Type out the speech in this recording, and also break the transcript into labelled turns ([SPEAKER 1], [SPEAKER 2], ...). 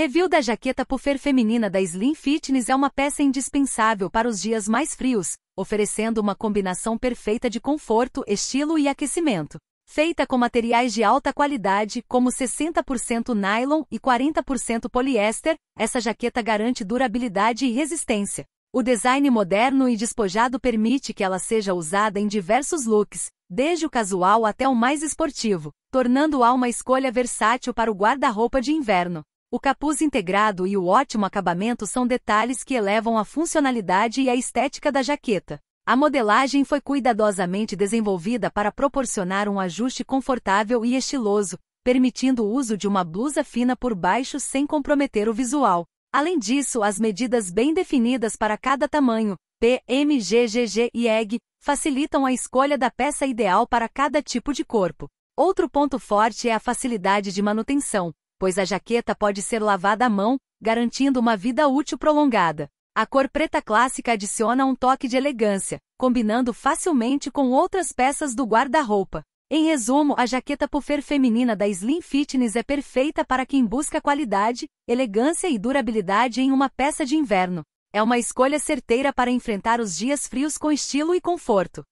[SPEAKER 1] Review da jaqueta puffer feminina da Slim Fitness é uma peça indispensável para os dias mais frios, oferecendo uma combinação perfeita de conforto, estilo e aquecimento. Feita com materiais de alta qualidade, como 60% nylon e 40% poliéster, essa jaqueta garante durabilidade e resistência. O design moderno e despojado permite que ela seja usada em diversos looks, desde o casual até o mais esportivo, tornando-a uma escolha versátil para o guarda-roupa de inverno. O capuz integrado e o ótimo acabamento são detalhes que elevam a funcionalidade e a estética da jaqueta. A modelagem foi cuidadosamente desenvolvida para proporcionar um ajuste confortável e estiloso, permitindo o uso de uma blusa fina por baixo sem comprometer o visual. Além disso, as medidas bem definidas para cada tamanho, P, M, G, GG e EG, facilitam a escolha da peça ideal para cada tipo de corpo. Outro ponto forte é a facilidade de manutenção pois a jaqueta pode ser lavada à mão, garantindo uma vida útil prolongada. A cor preta clássica adiciona um toque de elegância, combinando facilmente com outras peças do guarda-roupa. Em resumo, a jaqueta puffer feminina da Slim Fitness é perfeita para quem busca qualidade, elegância e durabilidade em uma peça de inverno. É uma escolha certeira para enfrentar os dias frios com estilo e conforto.